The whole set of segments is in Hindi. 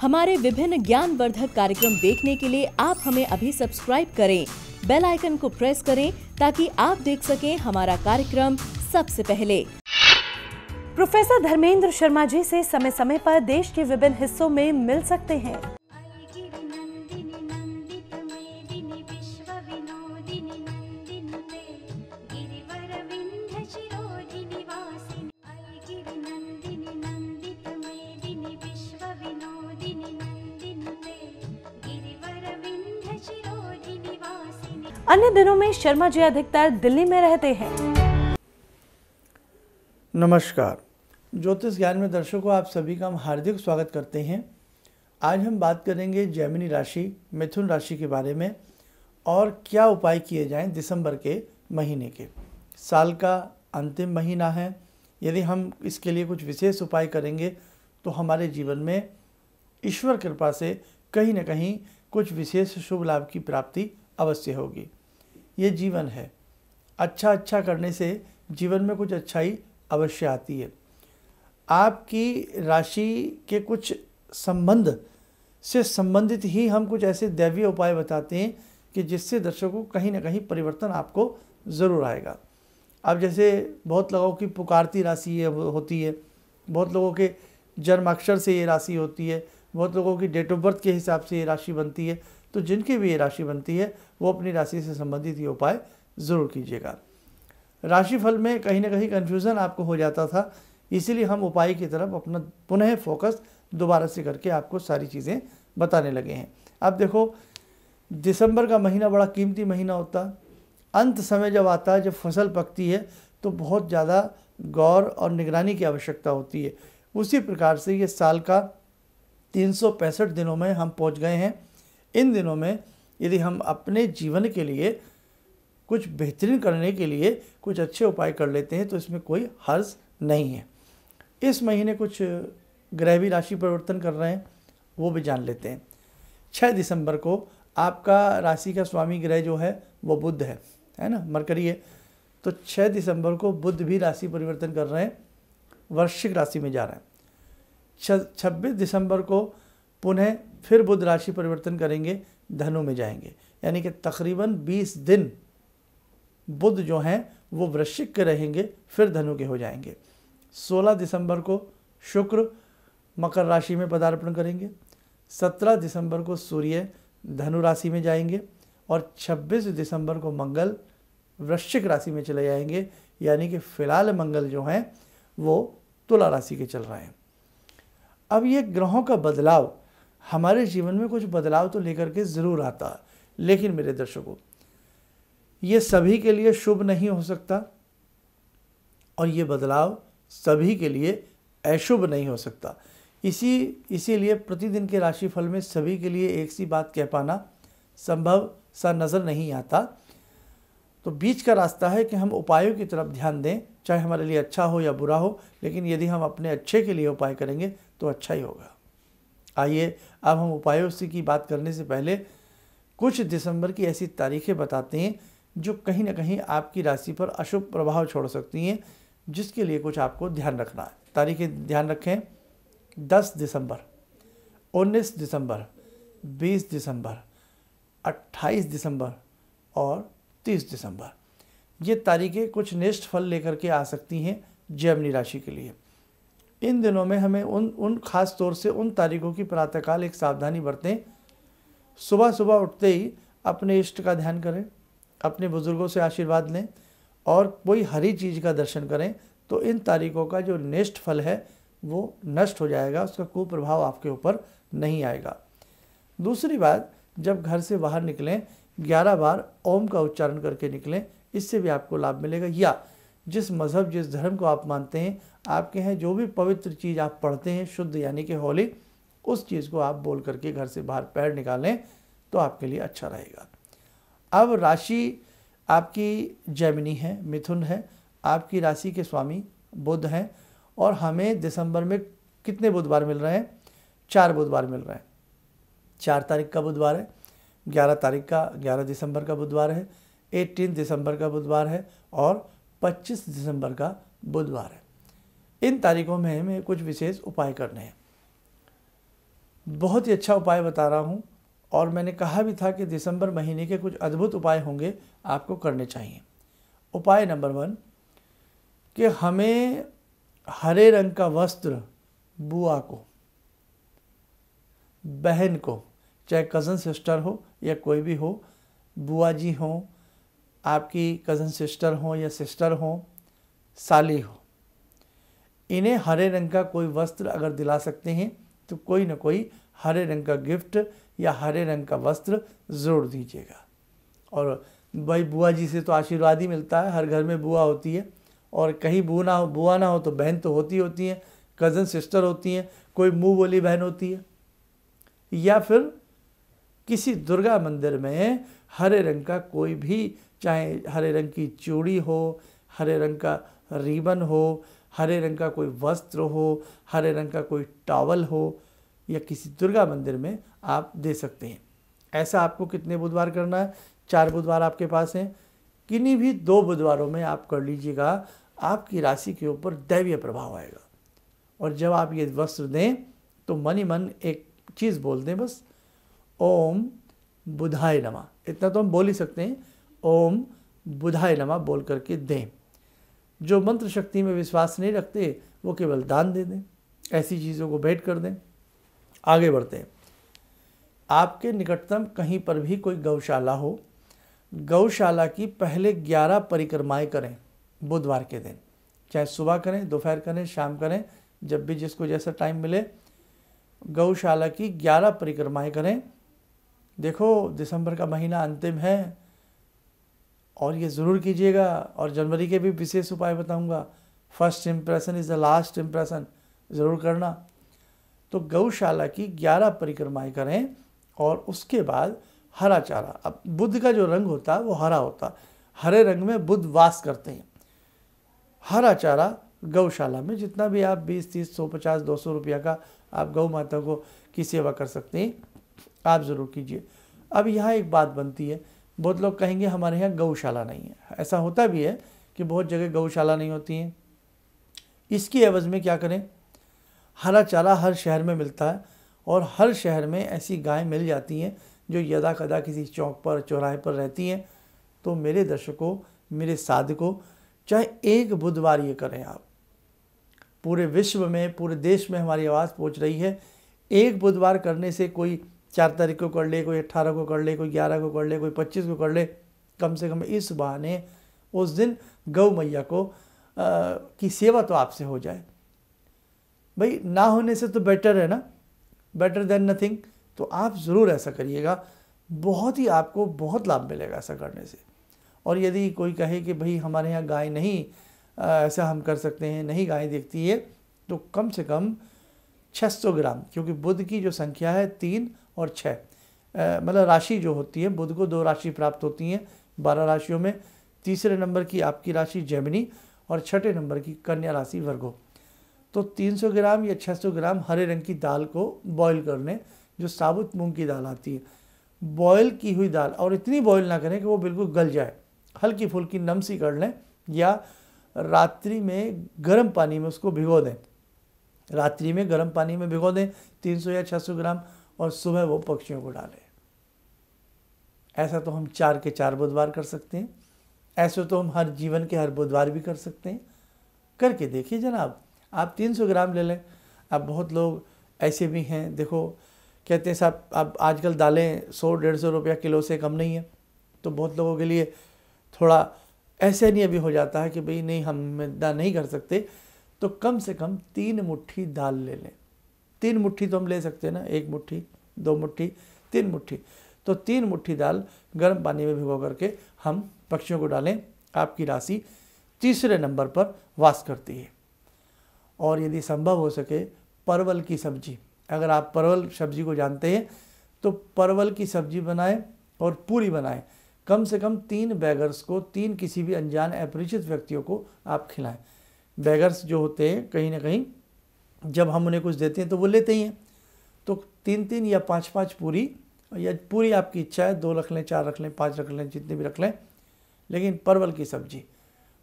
हमारे विभिन्न ज्ञानवर्धक कार्यक्रम देखने के लिए आप हमें अभी सब्सक्राइब करें बेल आइकन को प्रेस करें ताकि आप देख सकें हमारा कार्यक्रम सबसे पहले प्रोफेसर धर्मेंद्र शर्मा जी से समय समय पर देश के विभिन्न हिस्सों में मिल सकते हैं अन्य दिनों में शर्मा जी अधिकतर दिल्ली में रहते हैं नमस्कार ज्योतिष ज्ञान में दर्शकों आप सभी का हम हार्दिक स्वागत करते हैं आज हम बात करेंगे जैमिनी राशि मिथुन राशि के बारे में और क्या उपाय किए जाएं दिसंबर के महीने के साल का अंतिम महीना है यदि हम इसके लिए कुछ विशेष उपाय करेंगे तो हमारे जीवन में ईश्वर कृपा से कहीं ना कहीं कुछ विशेष शुभ लाभ की प्राप्ति अवश्य होगी ये जीवन है अच्छा अच्छा करने से जीवन में कुछ अच्छाई अवश्य आती है आपकी राशि के कुछ संबंध से संबंधित ही हम कुछ ऐसे दैवीय उपाय बताते हैं कि जिससे दर्शकों कहीं ना कहीं परिवर्तन आपको ज़रूर आएगा अब जैसे बहुत लोगों की पुकारती राशि ये होती है बहुत लोगों के जन्माक्षर से ये राशि होती है बहुत लोगों की डेट ऑफ बर्थ के हिसाब से ये राशि बनती है तो जिनकी भी ये राशि बनती है वो अपनी राशि से संबंधित ये उपाय ज़रूर कीजिएगा राशिफल में कहीं ना कहीं कन्फ्यूज़न आपको हो जाता था इसीलिए हम उपाय की तरफ अपना पुनः फोकस दोबारा से करके आपको सारी चीज़ें बताने लगे हैं अब देखो दिसंबर का महीना बड़ा कीमती महीना होता अंत समय जब आता है जब फसल पकती है तो बहुत ज़्यादा गौर और निगरानी की आवश्यकता होती है उसी प्रकार से ये साल का तीन दिनों में हम पहुँच गए हैं इन दिनों में यदि हम अपने जीवन के लिए कुछ बेहतरीन करने के लिए कुछ अच्छे उपाय कर लेते हैं तो इसमें कोई हर्ज नहीं है इस महीने कुछ ग्रह भी राशि परिवर्तन कर रहे हैं वो भी जान लेते हैं छः दिसंबर को आपका राशि का स्वामी ग्रह जो है वो बुद्ध है है ना मरकरी है तो छः दिसंबर को बुद्ध भी राशि परिवर्तन कर रहे हैं वर्षिक राशि में जा रहे हैं छब्बीस दिसंबर को पुनः फिर बुध राशि परिवर्तन करेंगे धनु में जाएंगे यानी कि तकरीबन 20 दिन बुध जो हैं वो वृश्चिक के रहेंगे फिर धनु के हो जाएंगे 16 दिसंबर को शुक्र मकर राशि में पदार्पण करेंगे 17 दिसंबर को सूर्य धनु राशि में जाएंगे और 26 दिसंबर को मंगल वृश्चिक राशि में चले जाएंगे यानी कि फिलहाल मंगल जो हैं वो तुला राशि के चल रहे हैं अब ये ग्रहों का बदलाव हमारे जीवन में कुछ बदलाव तो लेकर के ज़रूर आता है लेकिन मेरे दर्शकों ये सभी के लिए शुभ नहीं हो सकता और ये बदलाव सभी के लिए अशुभ नहीं हो सकता इसी इसीलिए प्रतिदिन के राशिफल में सभी के लिए एक सी बात कह पाना संभव सा नज़र नहीं आता तो बीच का रास्ता है कि हम उपायों की तरफ ध्यान दें चाहे हमारे लिए अच्छा हो या बुरा हो लेकिन यदि हम अपने अच्छे के लिए उपाय करेंगे तो अच्छा ही होगा आइए अब हम उपायों से की बात करने से पहले कुछ दिसंबर की ऐसी तारीखें बताते हैं जो कहीं ना कहीं आपकी राशि पर अशुभ प्रभाव छोड़ सकती हैं जिसके लिए कुछ आपको ध्यान रखना है तारीखें ध्यान रखें 10 दिसंबर 19 दिसंबर 20 दिसंबर 28 दिसंबर और 30 दिसंबर ये तारीखें कुछ निष्ठ फल लेकर के आ सकती हैं जैमनी राशि के लिए इन दिनों में हमें उन उन खास तौर से उन तारीखों की प्रातःकाल एक सावधानी बरतें सुबह सुबह उठते ही अपने इष्ट का ध्यान करें अपने बुज़ुर्गों से आशीर्वाद लें और कोई हरी चीज़ का दर्शन करें तो इन तारीखों का जो नेष्ट फल है वो नष्ट हो जाएगा उसका कुप्रभाव आपके ऊपर नहीं आएगा दूसरी बात जब घर से बाहर निकलें ग्यारह बार ओम का उच्चारण करके निकलें इससे भी आपको लाभ मिलेगा या जिस मज़हब जिस धर्म को आप मानते हैं आपके यहाँ जो भी पवित्र चीज़ आप पढ़ते हैं शुद्ध यानी कि होली उस चीज़ को आप बोल करके घर से बाहर पैर निकालें तो आपके लिए अच्छा रहेगा अब राशि आपकी जैमिनी है मिथुन है आपकी राशि के स्वामी बुध हैं और हमें दिसंबर में कितने बुधवार मिल रहे हैं चार बुधवार मिल रहे हैं चार तारीख का बुधवार है ग्यारह तारीख का ग्यारह दिसंबर का बुधवार है एटीन दिसंबर का बुधवार है और 25 दिसंबर का बुधवार है इन तारीखों में हमें कुछ विशेष उपाय करने हैं बहुत ही अच्छा उपाय बता रहा हूँ और मैंने कहा भी था कि दिसंबर महीने के कुछ अद्भुत उपाय होंगे आपको करने चाहिए उपाय नंबर वन कि हमें हरे रंग का वस्त्र बुआ को बहन को चाहे कज़न सिस्टर हो या कोई भी हो बुआ जी हों आपकी कज़न सिस्टर हो या सिस्टर हो साली हो इन्हें हरे रंग का कोई वस्त्र अगर दिला सकते हैं तो कोई ना कोई हरे रंग का गिफ्ट या हरे रंग का वस्त्र ज़रूर दीजिएगा और भाई बुआ जी से तो आशीर्वाद ही मिलता है हर घर में बुआ होती है और कहीं बुआ ना हो बुआ ना हो तो बहन तो होती होती हैं कज़न सिस्टर होती हैं कोई मुँह बोली बहन होती है या फिर किसी दुर्गा मंदिर में हरे रंग का कोई भी चाहे हरे रंग की चूड़ी हो हरे रंग का रिबन हो हरे रंग का कोई वस्त्र हो हरे रंग का कोई टॉवल हो या किसी दुर्गा मंदिर में आप दे सकते हैं ऐसा आपको कितने बुधवार करना है चार बुधवार आपके पास हैं किन्हीं भी दो बुधवारों में आप कर लीजिएगा आपकी राशि के ऊपर दैवीय प्रभाव आएगा और जब आप ये वस्त्र दें तो मनी मन एक चीज़ बोल दें बस ओम बुधाय नमा इतना तो हम बोल ही सकते हैं ओम बुधाय नमा बोल करके दें जो मंत्र शक्ति में विश्वास नहीं रखते वो केवल दान दे दें ऐसी चीज़ों को भेंट कर दें आगे बढ़ते हैं आपके निकटतम कहीं पर भी कोई गौशाला हो गौशाला की पहले ग्यारह परिक्रमाएँ करें बुधवार के दिन चाहे सुबह करें दोपहर करें शाम करें जब भी जिसको जैसा टाइम मिले गौशाला की ग्यारह परिक्रमाएँ करें देखो दिसंबर का महीना अंतिम है और ये ज़रूर कीजिएगा और जनवरी के भी विशेष उपाय बताऊंगा first impression is the last impression ज़रूर करना तो गौशाला की 11 परिक्रमाएं करें और उसके बाद हरा चारा अब बुद्ध का जो रंग होता है वो हरा होता हरे रंग में बुद्ध वास करते हैं हरा चारा गौशाला में जितना भी आप बीस तीस सौ पचास दो सौ रुपया का आप गौ माता को की सेवा कर सकते हैं आप ज़रूर कीजिए अब यहाँ एक बात बनती है बहुत लोग कहेंगे हमारे यहाँ गौशाला नहीं है ऐसा होता भी है कि बहुत जगह गौशाला नहीं होती हैं इसकी एवज़ में क्या करें हरा चारा हर शहर में मिलता है और हर शहर में ऐसी गायें मिल जाती हैं जो यदा कदा किसी चौक पर चौराहे पर रहती हैं तो मेरे दर्शकों मेरे साधकों चाहे एक बुधवार ये करें आप पूरे विश्व में पूरे देश में हमारी आवाज़ पहुंच रही है एक बुधवार करने से कोई चार तारीख को कर ले कोई अट्ठारह को कर ले कोई ग्यारह को कर ले कोई पच्चीस को कर ले कम से कम इस बहाने उस दिन गौ मैया को आ, की सेवा तो आपसे हो जाए भाई ना होने से तो बेटर है ना बेटर देन नथिंग तो आप ज़रूर ऐसा करिएगा बहुत ही आपको बहुत लाभ मिलेगा ऐसा करने से और यदि कोई कहे कि भाई हमारे यहाँ गाय नहीं आ, ऐसा हम कर सकते हैं नहीं गाय देखती है तो कम से कम 600 ग्राम क्योंकि बुद्ध की जो संख्या है तीन और छः मतलब राशि जो होती है बुध को दो राशि प्राप्त होती हैं बारह राशियों में तीसरे नंबर की आपकी राशि जैमिनी और छठे नंबर की कन्या राशि वर्गो तो 300 ग्राम या 600 ग्राम हरे रंग की दाल को बॉईल कर लें जो साबुत मूंग की दाल आती है बॉयल की हुई दाल और इतनी बॉयल ना करें कि वो बिल्कुल गल जाए हल्की फुल्की नमसी कर लें या रात्रि में गर्म पानी में उसको भिगो दें रात्रि में गर्म पानी में भिगो दें 300 या 600 ग्राम और सुबह वो पक्षियों को डालें ऐसा तो हम चार के चार बुधवार कर सकते हैं ऐसे तो हम हर जीवन के हर बुधवार भी कर सकते हैं करके देखिए जनाब आप 300 ग्राम ले लें अब बहुत लोग ऐसे भी हैं देखो कहते हैं साहब अब आजकल दालें सौ डेढ़ सौ रुपया किलो से कम नहीं है तो बहुत लोगों के लिए थोड़ा ऐसे नहीं अभी हो जाता है कि भाई नहीं हम दा नहीं कर सकते तो कम से कम तीन मुट्ठी दाल ले लें तीन मुट्ठी तो हम ले सकते हैं ना एक मुट्ठी दो मुट्ठी तीन मुट्ठी तो तीन मुट्ठी दाल गर्म पानी में भिगो करके हम पक्षियों को डालें आपकी राशि तीसरे नंबर पर वास करती है और यदि संभव हो सके परवल की सब्जी अगर आप परवल सब्जी को जानते हैं तो परवल की सब्जी बनाएं और पूरी बनाएं कम से कम तीन बैगर्स को तीन किसी भी अनजान अपरिचित व्यक्तियों को आप खिलाएं बैगर्स जो होते हैं कहीं ना कहीं जब हम उन्हें कुछ देते हैं तो वो लेते ही हैं तो तीन तीन या पाँच पाँच पूरी या पूरी आपकी इच्छा है दो रख लें चार रख लें पाँच रख लें जितने भी रख लें लेकिन परवल की सब्जी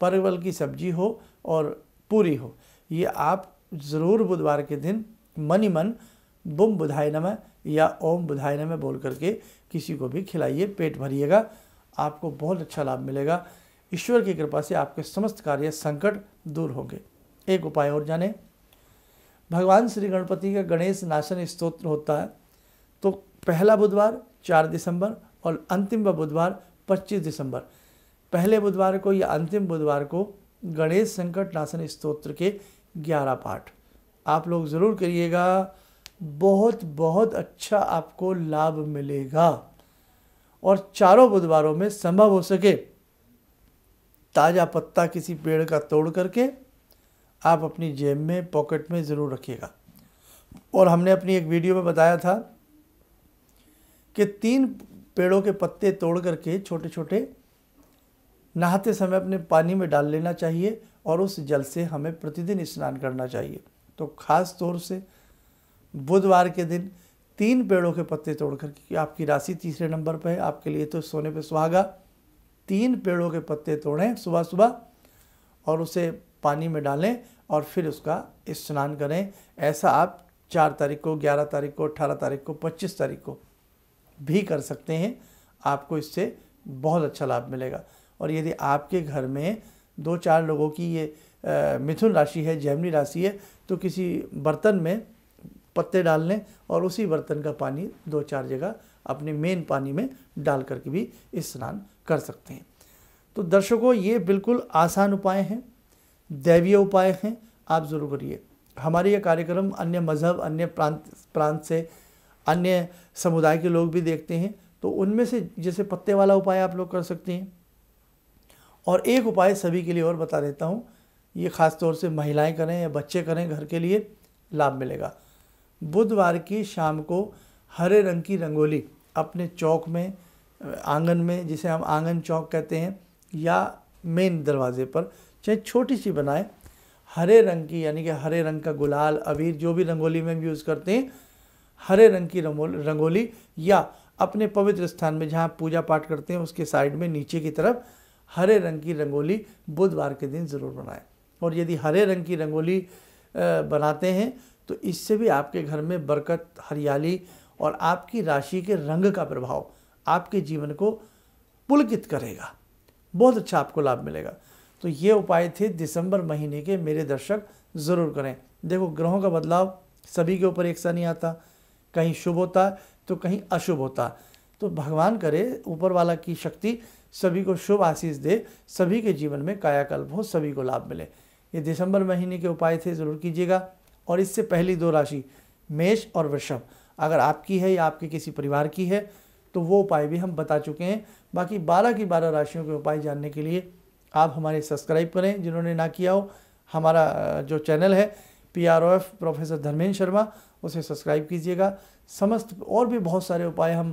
परवल की सब्जी हो और पूरी हो ये आप ज़रूर बुधवार के दिन मन ही मन बुम बुधाई नमे या ओम बुधाई नमे बोल करके किसी को भी खिलाइए पेट भरिएगा आपको बहुत अच्छा लाभ मिलेगा ईश्वर की कृपा से आपके समस्त कार्य संकट दूर होंगे एक उपाय और जाने भगवान श्री गणपति का गणेश नाशन स्त्रोत्र होता है तो पहला बुधवार चार दिसंबर और अंतिम बुधवार पच्चीस दिसंबर पहले बुधवार को या अंतिम बुधवार को गणेश संकट नाशन स्त्रोत्र के ग्यारह पाठ आप लोग ज़रूर करिएगा बहुत बहुत अच्छा आपको लाभ मिलेगा और चारों बुधवारों में संभव हो सके ताज़ा पत्ता किसी पेड़ का तोड़ करके आप अपनी जेब में पॉकेट में ज़रूर रखिएगा और हमने अपनी एक वीडियो में बताया था कि तीन पेड़ों के पत्ते तोड़ करके छोटे छोटे नहाते समय अपने पानी में डाल लेना चाहिए और उस जल से हमें प्रतिदिन स्नान करना चाहिए तो ख़ास तौर से बुधवार के दिन तीन पेड़ों के पत्ते तोड़ कर क्योंकि आपकी राशि तीसरे नंबर पर है आपके लिए तो सोने पे सुहागा तीन पेड़ों के पत्ते तोड़ें सुबह सुबह और उसे पानी में डालें और फिर उसका स्नान करें ऐसा आप चार तारीख को ग्यारह तारीख को अट्ठारह तारीख को पच्चीस तारीख को भी कर सकते हैं आपको इससे बहुत अच्छा लाभ मिलेगा और यदि आपके घर में दो चार लोगों की ये मिथुन राशि है जैमनी राशि है तो किसी बर्तन में पत्ते डाल लें और उसी बर्तन का पानी दो चार जगह अपने मेन पानी में डाल करके भी स्नान कर सकते हैं तो दर्शकों ये बिल्कुल आसान उपाय हैं दैवीय उपाय हैं आप ज़रूर करिए हमारे ये कार्यक्रम अन्य मज़हब अन्य प्रांत प्रांत से अन्य समुदाय के लोग भी देखते हैं तो उनमें से जैसे पत्ते वाला उपाय आप लोग कर सकते हैं और एक उपाय सभी के लिए और बता देता हूँ ये ख़ास तौर से महिलाएं करें या बच्चे करें घर के लिए लाभ मिलेगा बुधवार की शाम को हरे रंग की रंगोली अपने चौक में आंगन में जिसे हम आंगन चौक कहते हैं या मेन दरवाजे पर चाहे छोटी सी बनाए हरे रंग की यानी कि हरे रंग का गुलाल अबीर जो भी रंगोली में हम यूज़ करते हैं हरे रंग की रंगोली या अपने पवित्र स्थान में जहाँ पूजा पाठ करते हैं उसके साइड में नीचे की तरफ हरे रंग की रंगोली बुधवार के दिन ज़रूर बनाएं और यदि हरे रंग की रंगोली बनाते हैं तो इससे भी आपके घर में बरकत हरियाली और आपकी राशि के रंग का प्रभाव आपके जीवन को पुलकित करेगा बहुत अच्छा आपको लाभ मिलेगा तो ये उपाय थे दिसंबर महीने के मेरे दर्शक ज़रूर करें देखो ग्रहों का बदलाव सभी के ऊपर एक सा नहीं आता कहीं शुभ होता तो कहीं अशुभ होता तो भगवान करे ऊपर वाला की शक्ति सभी को शुभ आशीष दे सभी के जीवन में कायाकल्प हो सभी को लाभ मिले ये दिसंबर महीने के उपाय थे ज़रूर कीजिएगा और इससे पहली दो राशि मेष और वृषभ अगर आपकी है या आपके किसी परिवार की है तो वो उपाय भी हम बता चुके हैं बाकी बारह की बारह राशियों के उपाय जानने के लिए आप हमारे सब्सक्राइब करें जिन्होंने ना किया हो हमारा जो चैनल है P R O F professor Dharmendra Sharma उसे सब्सक्राइब कीजिएगा समस्त और भी बहुत सारे उपाय हम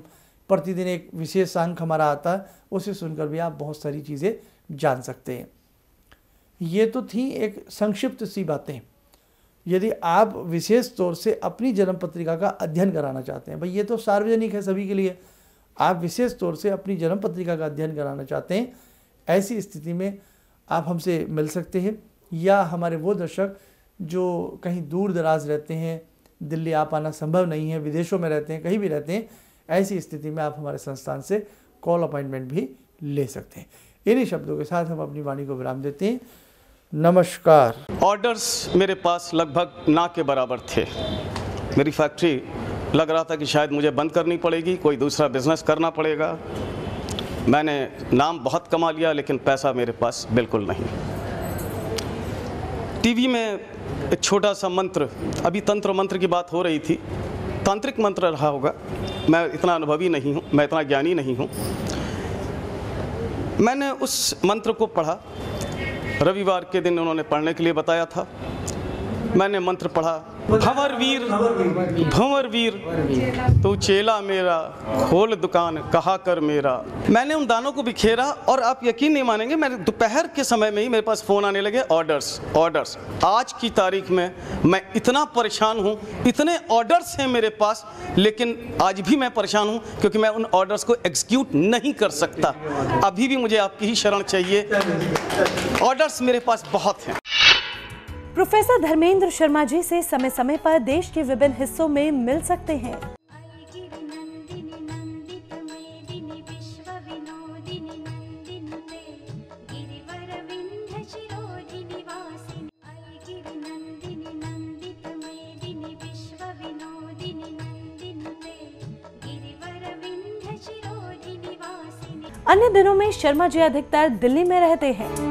प्रतिदिन एक विशेष अंक हमारा आता है उसे सुनकर भी आप बहुत सारी चीज़ें जान सकते हैं ये तो थी एक संक्षिप्त सी बातें यदि आप विशेष तौर से अपनी जन्म पत्रिका का अध्ययन कराना चाहते हैं भाई ये तो सार्वजनिक है सभी के लिए आप विशेष तौर से अपनी जन्म पत्रिका का अध्ययन कराना चाहते हैं ऐसी स्थिति में आप हमसे मिल सकते हैं या हमारे वो दर्शक जो कहीं दूर दराज रहते हैं दिल्ली आ पाना संभव नहीं है विदेशों में रहते हैं कहीं भी रहते हैं ऐसी स्थिति में आप हमारे संस्थान से कॉल अपॉइंटमेंट भी ले सकते हैं इन्हीं शब्दों के साथ हम अपनी वाणी को विराम देते हैं नमस्कार ऑर्डर्स मेरे पास लगभग ना के बराबर थे मेरी फैक्ट्री लग रहा था कि शायद मुझे बंद करनी पड़ेगी कोई दूसरा बिजनेस करना पड़ेगा मैंने नाम बहुत कमा लिया लेकिन पैसा मेरे पास बिल्कुल नहीं टीवी में एक छोटा सा मंत्र अभी तंत्र मंत्र की बात हो रही थी तांत्रिक मंत्र रहा होगा मैं इतना अनुभवी नहीं हूँ मैं इतना ज्ञानी नहीं हूँ मैंने उस मंत्र को पढ़ा रविवार के दिन उन्होंने पढ़ने के लिए बताया था मैंने मंत्र पढ़ा भंवर वीर भंवर वीर तू चेला मेरा खोल दुकान कहा कर मेरा मैंने उन दानों को बिखेरा और आप यकीन नहीं मानेंगे मैंने दोपहर के समय में ही मेरे पास फ़ोन आने लगे ऑर्डर्स ऑर्डर्स आज की तारीख में मैं इतना परेशान हूँ इतने ऑर्डर्स हैं मेरे पास लेकिन आज भी मैं परेशान हूँ क्योंकि मैं उन ऑर्डर्स को एग्जीक्यूट नहीं कर सकता अभी भी मुझे आपकी ही शरण चाहिए ऑर्डर्स मेरे पास बहुत हैं प्रोफेसर धर्मेंद्र शर्मा जी से समय समय पर देश के विभिन्न हिस्सों में मिल सकते हैं अन्य दिनों में शर्मा जी अधिकतर दिल्ली में रहते हैं